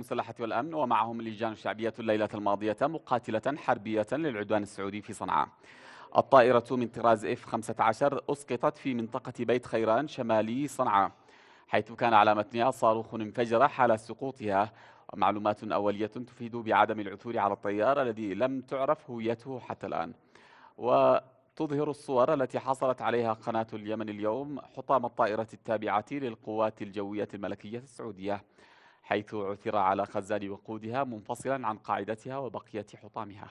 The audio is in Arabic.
المسلحة والأمن ومعهم اللجان الشعبية الليلة الماضية مقاتلة حربية للعدوان السعودي في صنعاء الطائرة من طراز F-15 أسقطت في منطقة بيت خيران شمالي صنعاء حيث كان على متنها صاروخ انفجر حال سقوطها ومعلومات أولية تفيد بعدم العثور على الطيار الذي لم تعرف هويته حتى الآن وتظهر الصور التي حصلت عليها قناة اليمن اليوم حطام الطائرة التابعة للقوات الجوية الملكية السعودية حيث عثر على خزان وقودها منفصلا عن قاعدتها وبقية حطامها